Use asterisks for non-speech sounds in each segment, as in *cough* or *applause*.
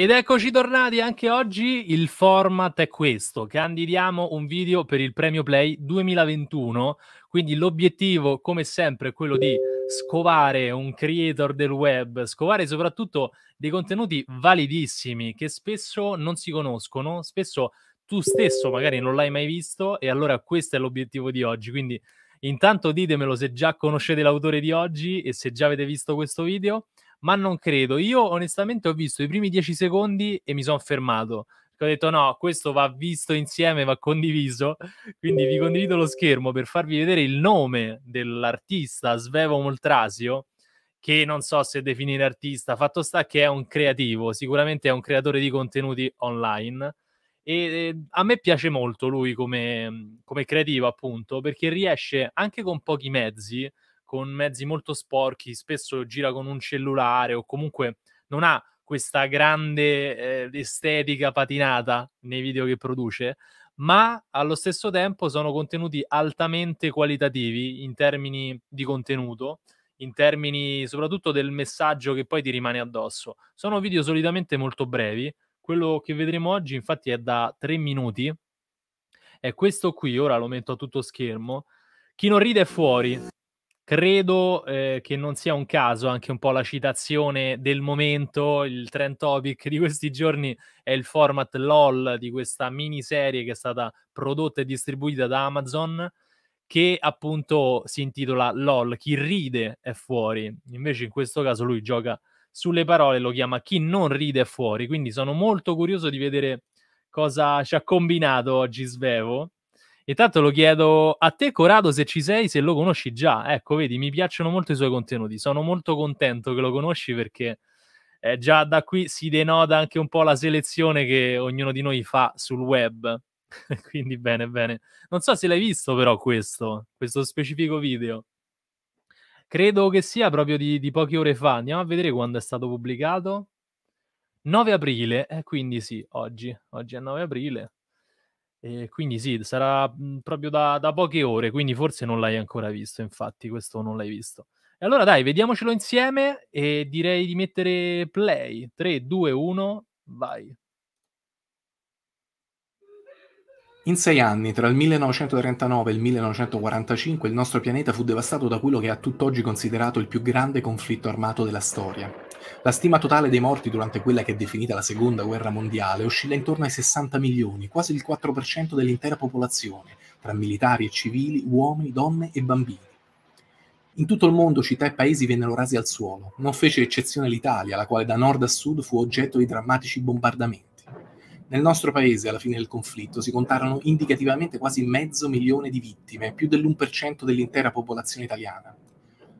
Ed eccoci tornati anche oggi. Il format è questo: candidiamo un video per il premio Play 2021. Quindi l'obiettivo, come sempre, è quello di scovare un creator del web, scovare soprattutto dei contenuti validissimi che spesso non si conoscono, spesso tu stesso magari non l'hai mai visto e allora questo è l'obiettivo di oggi. Quindi intanto ditemelo se già conoscete l'autore di oggi e se già avete visto questo video ma non credo. Io onestamente ho visto i primi dieci secondi e mi sono fermato. Ho detto no, questo va visto insieme, va condiviso. Quindi vi condivido lo schermo per farvi vedere il nome dell'artista Svevo Moltrasio, che non so se definire artista, fatto sta che è un creativo, sicuramente è un creatore di contenuti online. E, e a me piace molto lui come, come creativo, appunto, perché riesce anche con pochi mezzi con mezzi molto sporchi, spesso gira con un cellulare o comunque non ha questa grande eh, estetica patinata nei video che produce, ma allo stesso tempo sono contenuti altamente qualitativi in termini di contenuto, in termini soprattutto del messaggio che poi ti rimane addosso. Sono video solitamente molto brevi, quello che vedremo oggi infatti è da 3 minuti, è questo qui, ora lo metto a tutto schermo, chi non ride è fuori, Credo eh, che non sia un caso anche un po' la citazione del momento, il trend topic di questi giorni è il format LOL di questa miniserie che è stata prodotta e distribuita da Amazon che appunto si intitola LOL, chi ride è fuori. Invece in questo caso lui gioca sulle parole, lo chiama chi non ride è fuori, quindi sono molto curioso di vedere cosa ci ha combinato oggi Svevo Intanto lo chiedo a te, Corrado, se ci sei, se lo conosci già. Ecco, vedi, mi piacciono molto i suoi contenuti. Sono molto contento che lo conosci perché eh, già da qui si denota anche un po' la selezione che ognuno di noi fa sul web. *laughs* Quindi bene, bene. Non so se l'hai visto però questo, questo specifico video. Credo che sia proprio di, di poche ore fa. Andiamo a vedere quando è stato pubblicato. 9 aprile, eh, quindi sì, oggi, oggi è 9 aprile. E quindi sì, sarà mhmm, proprio da, da, poche ore, quindi forse non l'hai ancora visto, infatti questo non l'hai visto. E allora dai, vediamocelo insieme e direi di mettere play. 3, 2, 1, vai. In sei anni, tra il 1939 e il 1945, il nostro pianeta fu devastato da quello che è a tutt'oggi considerato il più grande conflitto armato della storia. La stima totale dei morti durante quella che è definita la seconda guerra mondiale oscilla intorno ai 60 milioni, quasi il 4% dell'intera popolazione, tra militari e civili, uomini, donne e bambini. In tutto il mondo città e paesi vennero rasi al suolo, non fece eccezione l'Italia, la quale da nord a sud fu oggetto di drammatici bombardamenti. Nel nostro paese, alla fine del conflitto, si contarono indicativamente quasi mezzo milione di vittime, più dell'1% dell'intera popolazione italiana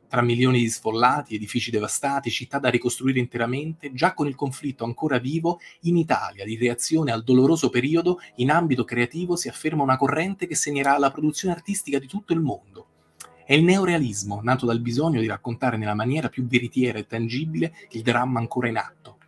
tra milioni di sfollati, edifici devastati, città da ricostruire interamente, già con il conflitto ancora vivo, in Italia, di reazione al doloroso periodo, in ambito creativo si afferma una corrente che segnerà la produzione artistica di tutto il mondo. È il neorealismo, nato dal bisogno di raccontare nella maniera più veritiera e tangibile il dramma ancora in atto,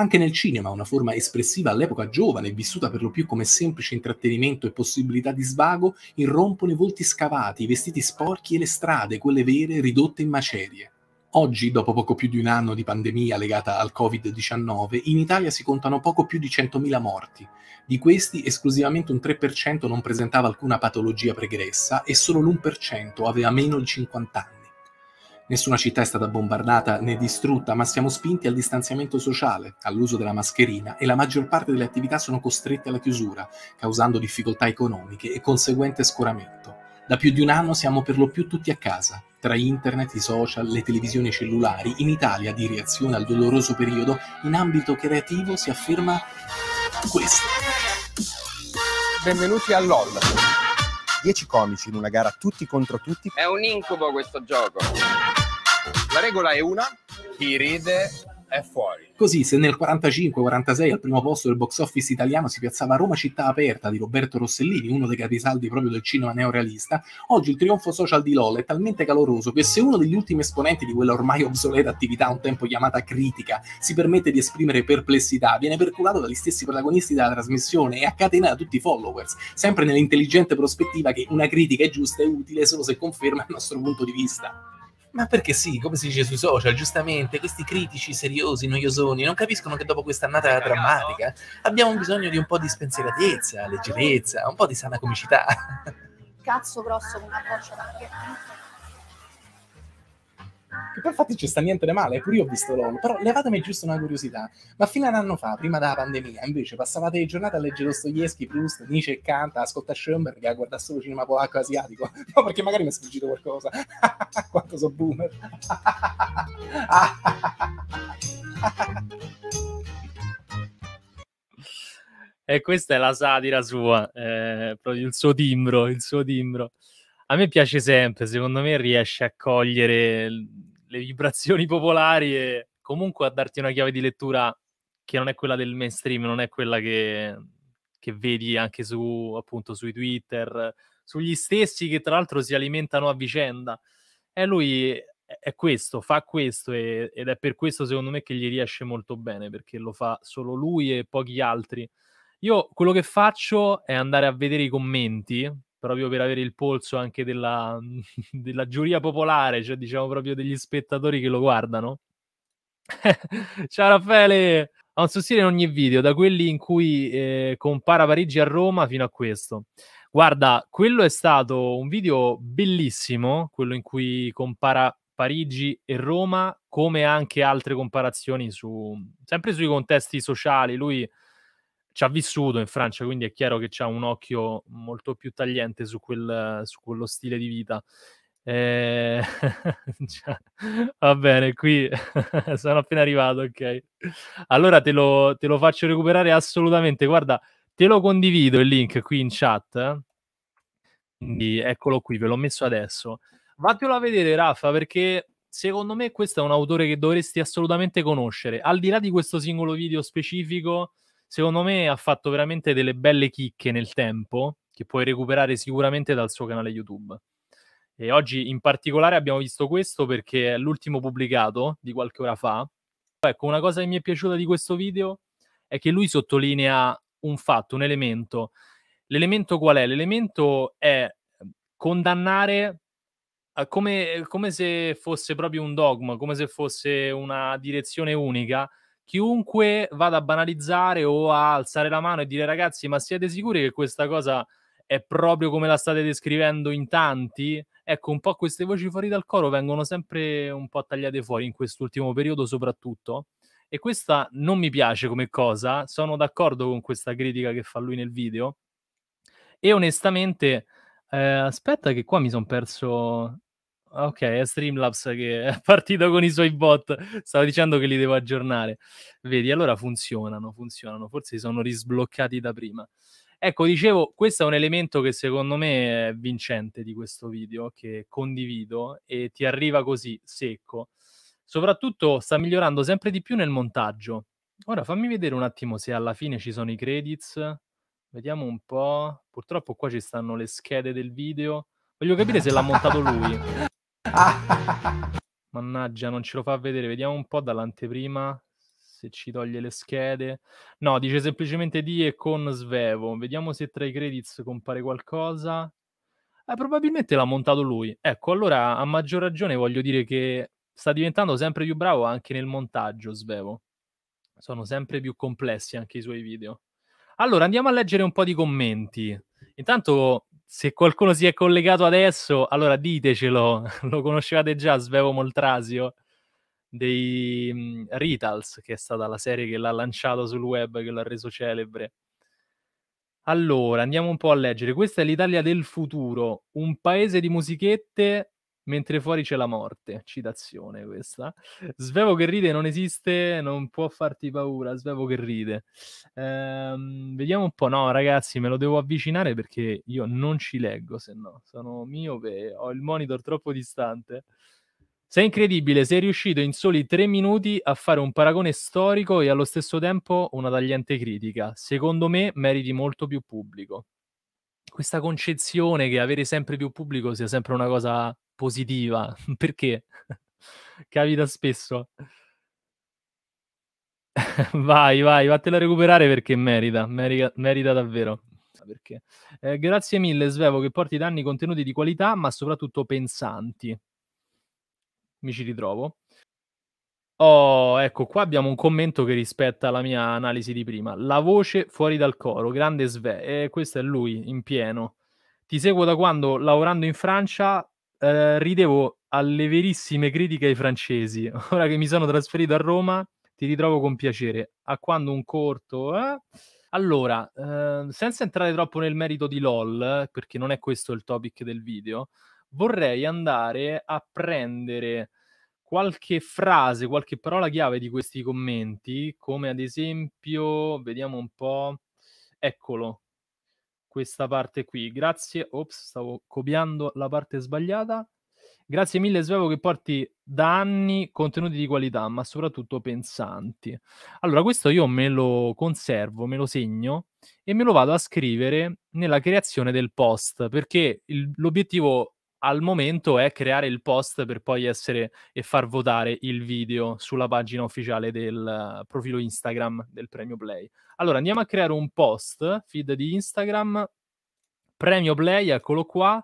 anche nel cinema, una forma espressiva all'epoca giovane vissuta per lo più come semplice intrattenimento e possibilità di svago, irrompono i volti scavati, i vestiti sporchi e le strade, quelle vere, ridotte in macerie. Oggi, dopo poco più di un anno di pandemia legata al Covid-19, in Italia si contano poco più di 100.000 morti. Di questi, esclusivamente un 3% non presentava alcuna patologia pregressa e solo l'1% aveva meno di 50 anni. Nessuna città è stata bombardata né distrutta, ma siamo spinti al distanziamento sociale, all'uso della mascherina e la maggior parte delle attività sono costrette alla chiusura, causando difficoltà economiche e conseguente scoramento. Da più di un anno siamo per lo più tutti a casa, tra internet, i social, le televisioni cellulari. In Italia, di reazione al doloroso periodo, in ambito creativo si afferma questo. Benvenuti a Dieci comici in una gara tutti contro tutti. È un incubo questo gioco. La regola è una, chi ride è fuori. Così, se nel 45-46 al primo posto del box office italiano si piazzava Roma città aperta di Roberto Rossellini, uno dei capisaldi proprio del cinema neorealista, oggi il trionfo social di LOL è talmente caloroso che se uno degli ultimi esponenti di quella ormai obsoleta attività, un tempo chiamata critica, si permette di esprimere perplessità, viene perculato dagli stessi protagonisti della trasmissione e a catena da tutti i followers, sempre nell'intelligente prospettiva che una critica è giusta e utile solo se conferma il nostro punto di vista. Ma perché sì, come si dice sui social, giustamente, questi critici seriosi, noiosoni, non capiscono che dopo questa annata drammatica abbiamo bisogno di un po' di spensieratezza, leggerezza, un po' di sana comicità. Cazzo grosso con una goccia da che poi infatti ci sta niente di male, pure io ho visto LOL, però levatemi giusto una curiosità. Ma fino ad un anno fa, prima della pandemia, invece passavate le giornate a leggere Dostoevsky, Proust, Nietzsche e Kanta, ascolta Schoenberg, a guardare solo cinema polacco asiatico. *laughs* No, perché magari mi è sfuggito qualcosa. *laughs* Quanto so boomer. *laughs* e questa è la satira sua, eh, proprio il suo timbro, il suo timbro. A me piace sempre, secondo me riesce a cogliere le vibrazioni popolari e comunque a darti una chiave di lettura che non è quella del mainstream, non è quella che, che vedi anche su, appunto, sui Twitter, sugli stessi che tra l'altro si alimentano a vicenda. E lui è questo, fa questo e, ed è per questo secondo me che gli riesce molto bene, perché lo fa solo lui e pochi altri. Io quello che faccio è andare a vedere i commenti proprio per avere il polso anche della, *laughs* della giuria popolare, cioè diciamo proprio degli spettatori che lo guardano. *laughs* Ciao Raffaele! Ha un sostiene in ogni video, da quelli in cui eh, compara Parigi a Roma fino a questo. Guarda, quello è stato un video bellissimo, quello in cui compara Parigi e Roma, come anche altre comparazioni su, sempre sui contesti sociali. Lui ci ha vissuto in Francia, quindi è chiaro che c'ha un occhio molto più tagliente su, quel, su quello stile di vita. Eh, *laughs* cioè, va bene, qui *laughs* sono appena arrivato, ok. Allora te lo, te lo, faccio recuperare assolutamente. Guarda, te lo condivido il link qui in chat. Quindi eccolo qui, ve l'ho messo adesso. Vattelo a vedere, Raffa, perché secondo me questo è un autore che dovresti assolutamente conoscere. Al di là di questo singolo video specifico, secondo me ha fatto veramente delle belle chicche nel tempo che puoi recuperare sicuramente dal suo canale YouTube. E oggi in particolare abbiamo visto questo perché è l'ultimo pubblicato di qualche ora fa. Ecco, una cosa che mi è piaciuta di questo video è che lui sottolinea un fatto, un elemento. L'elemento qual è? L'elemento è condannare eh, come, come se fosse proprio un dogma, come se fosse una direzione unica, chiunque vada a banalizzare o a alzare la mano e dire ragazzi ma siete sicuri che questa cosa è proprio come la state descrivendo in tanti? Ecco, un po' queste voci fuori dal coro vengono sempre un po' tagliate fuori in quest'ultimo periodo soprattutto e questa non mi piace come cosa, sono d'accordo con questa critica che fa lui nel video e onestamente eh, aspetta che qua mi sono perso Ok, è Streamlabs che è *laughs* partito con i suoi bot. Stavo dicendo che li devo aggiornare. Vedi, allora funzionano, funzionano. Forse si sono risbloccati da prima. Ecco, dicevo, questo è un elemento che secondo me è vincente di questo video, che condivido e ti arriva così, secco. Soprattutto sta migliorando sempre di più nel montaggio. Ora fammi vedere un attimo se alla fine ci sono i credits. Vediamo un po'. Purtroppo qua ci stanno le schede del video. Voglio capire se l'ha montato lui. *laughs* *laughs* Mannaggia, non ce lo fa vedere. Vediamo un po' dall'anteprima se ci toglie le schede. No, dice semplicemente di e con Svevo. Vediamo se tra i credits compare qualcosa. Eh, probabilmente l'ha montato lui. Ecco, allora a maggior ragione voglio dire che sta diventando sempre più bravo anche nel montaggio Svevo. Sono sempre più complessi anche i suoi video. Allora, andiamo a leggere un po' di commenti. Intanto se qualcuno si è collegato adesso, allora ditecelo, *laughs* lo conoscevate già Svevo Moltrasio dei um, mm, Ritals, che è stata la serie che l'ha lanciato sul web, che l'ha reso celebre. Allora, andiamo un po' a leggere. Questa è l'Italia del futuro, un paese di musichette Mentre fuori c'è la morte, citazione questa. Svevo che ride non esiste, non può farti paura. Svevo che ride. Ehm, vediamo un po'. No, ragazzi, me lo devo avvicinare perché io non ci leggo, se no sono mio e ho il monitor troppo distante. Sei incredibile, sei riuscito in soli tre minuti a fare un paragone storico e allo stesso tempo una tagliente critica. Secondo me meriti molto più pubblico. Questa concezione che avere sempre più pubblico sia sempre una cosa positiva, *laughs* perché capita spesso. *laughs* vai, vai, vattela a recuperare perché merita, merita, merita davvero. Perché. Eh, grazie mille Svevo che porti danni contenuti di qualità ma soprattutto pensanti. Mi ci ritrovo. Oh, ecco, qua abbiamo un commento che rispetta la mia analisi di prima. La voce fuori dal coro, grande Sve. Eh, questo è lui in pieno. Ti seguo da quando, lavorando in Francia, eh, ridevo alle verissime critiche ai francesi. *laughs* Ora che mi sono trasferito a Roma, ti ritrovo con piacere. A quando un corto... Eh? Allora, eh, senza entrare troppo nel merito di LOL, perché non è questo il topic del video, vorrei andare a prendere qualche frase, qualche parola chiave di questi commenti, come ad esempio, vediamo un po', eccolo, questa parte qui. Grazie, ops, stavo copiando la parte sbagliata. Grazie mille Svevo che porti da anni contenuti di qualità, ma soprattutto pensanti. Allora, questo io me lo conservo, me lo segno e me lo vado a scrivere nella creazione del post, perché il, l'obiettivo al momento è creare il post per poi essere e far votare il video sulla pagina ufficiale del profilo Instagram del premio Play. Allora andiamo a creare un post feed di Instagram, premio Play, eccolo qua.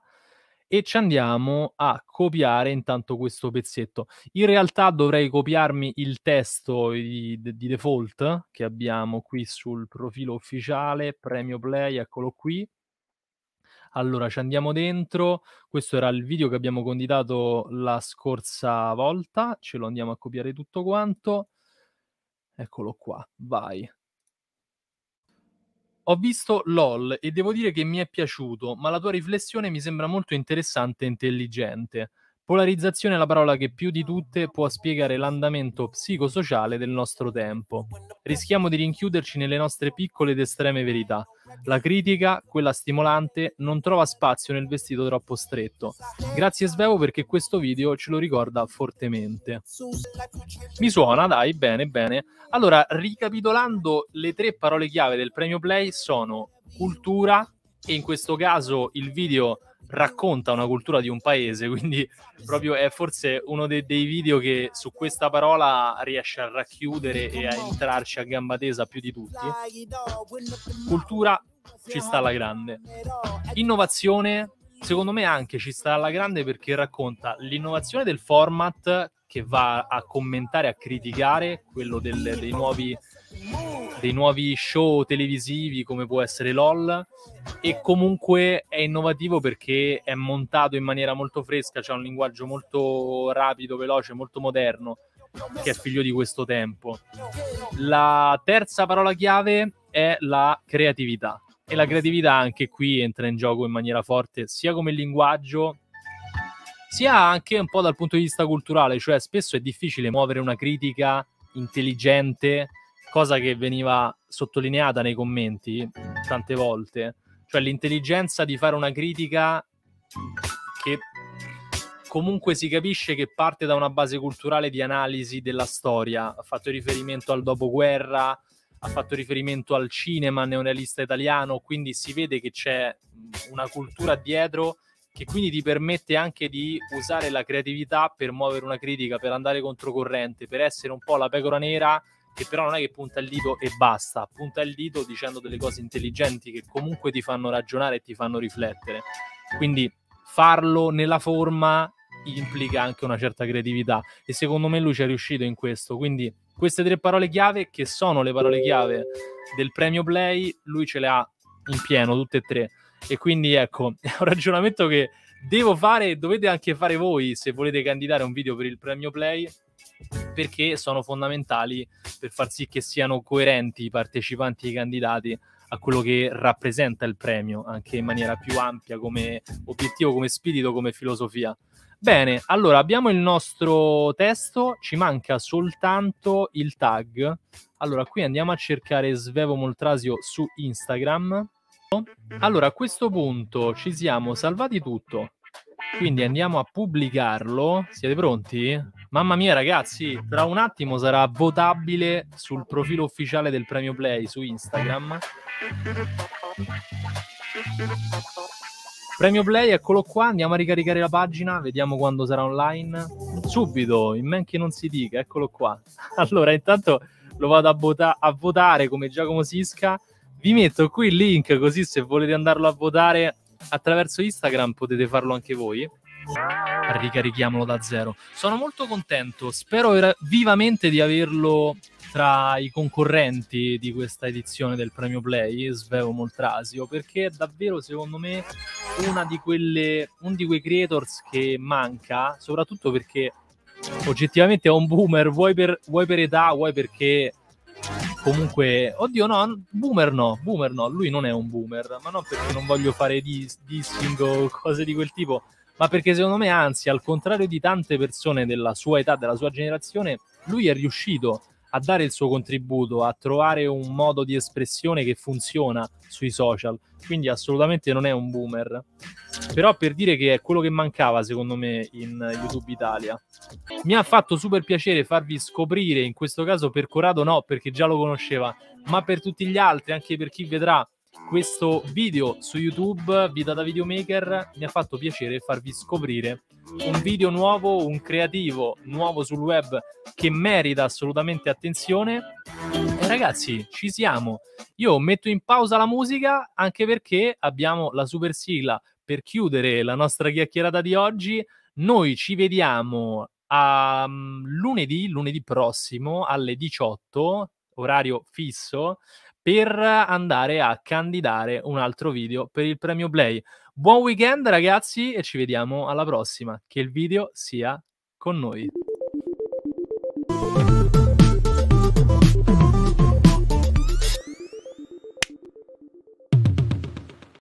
E ci andiamo a copiare intanto questo pezzetto. In realtà dovrei copiarmi il testo di, di default che abbiamo qui sul profilo ufficiale, premio play, eccolo qui allora, ci andiamo dentro. Questo era il video che abbiamo condidato la scorsa volta. Ce lo andiamo a copiare tutto quanto. Eccolo qua, vai. Ho visto LOL e devo dire che mi è piaciuto, ma la tua riflessione mi sembra molto interessante e intelligente. Polarizzazione è la parola che più di tutte può spiegare l'andamento psicosociale del nostro tempo. Rischiamo di rinchiuderci nelle nostre piccole ed estreme verità. La critica, quella stimolante, non trova spazio nel vestito troppo stretto. Grazie Svevo perché questo video ce lo ricorda fortemente. Mi suona, dai, bene, bene. Allora, ricapitolando, le tre parole chiave del premio Play sono cultura, e in questo caso il video racconta una cultura di un paese, quindi proprio è forse uno de- dei video che su questa parola riesce a racchiudere e a entrarci a gamba tesa più di tutti. Cultura ci sta alla grande. Innovazione, secondo me anche ci sta alla grande perché racconta l'innovazione del format che va a commentare, a criticare quello del, dei nuovi dei nuovi show televisivi come può essere LOL e comunque è innovativo perché è montato in maniera molto fresca, c'è cioè un linguaggio molto rapido, veloce, molto moderno che è figlio di questo tempo. La terza parola chiave è la creatività e la creatività anche qui entra in gioco in maniera forte sia come linguaggio sia anche un po' dal punto di vista culturale, cioè spesso è difficile muovere una critica intelligente cosa che veniva sottolineata nei commenti tante volte, cioè l'intelligenza di fare una critica che comunque si capisce che parte da una base culturale di analisi della storia, ha fatto riferimento al dopoguerra, ha fatto riferimento al cinema neorealista italiano, quindi si vede che c'è una cultura dietro che quindi ti permette anche di usare la creatività per muovere una critica, per andare controcorrente, per essere un po' la pecora nera che però non è che punta il dito e basta, punta il dito dicendo delle cose intelligenti che comunque ti fanno ragionare e ti fanno riflettere. Quindi farlo nella forma implica anche una certa creatività e secondo me lui ci è riuscito in questo. Quindi queste tre parole chiave che sono le parole chiave del premio Play, lui ce le ha in pieno tutte e tre. E quindi ecco, *laughs* è un ragionamento che devo fare e dovete anche fare voi se volete candidare un video per il premio Play perché sono fondamentali per far sì che siano coerenti i partecipanti e i candidati a quello che rappresenta il premio, anche in maniera più ampia come obiettivo, come spirito, come filosofia. Bene, allora abbiamo il nostro testo, ci manca soltanto il tag. Allora, qui andiamo a cercare Svevo Moltrasio su Instagram. Allora, a questo punto ci siamo salvati tutto. Quindi andiamo a pubblicarlo. Siete pronti? Mamma mia, ragazzi, tra un attimo sarà votabile sul profilo ufficiale del premio Play su Instagram. Premio Play, eccolo qua. Andiamo a ricaricare la pagina, vediamo quando sarà online. Subito, in men che non si dica, eccolo qua. *laughs* Allora, intanto lo vado a, vota- a votare come Giacomo Sisca. Vi metto qui il link, così se volete andarlo a votare attraverso Instagram potete farlo anche voi. Ricarichiamolo da zero. Sono molto contento, spero vivamente di averlo tra i concorrenti di questa edizione del Premio Play, Svevo Moltrasio, perché è davvero secondo me di quelle, uno di quei creators che manca, soprattutto perché oggettivamente è un boomer, vuoi per, vuoi per età, vuoi perché comunque, oddio no, boomer no, boomer no, lui non è un boomer, ma non perché non voglio fare dis- dissing o cose di quel tipo, ma perché secondo me, anzi, al contrario di tante persone della sua età, della sua generazione, lui è riuscito a dare il suo contributo, a trovare un modo di espressione che funziona sui social, quindi assolutamente non è un boomer. Però per dire che è quello che mancava secondo me in YouTube Italia. Mi ha fatto super piacere farvi scoprire, in questo caso per Corrado no, perché già lo conosceva, ma per tutti gli altri, anche per chi vedrà questo video su YouTube, Vita da Videomaker, mi ha fatto piacere farvi scoprire un video nuovo, un creativo nuovo sul web che merita assolutamente attenzione. E ragazzi, ci siamo. Io metto in pausa la musica anche perché abbiamo la super sigla per chiudere la nostra chiacchierata di oggi. Noi ci vediamo a mm, lunedì, lunedì prossimo alle 18, orario fisso per andare a candidare un altro video per il premio Play. Buon weekend ragazzi e ci vediamo alla prossima. Che il video sia con noi.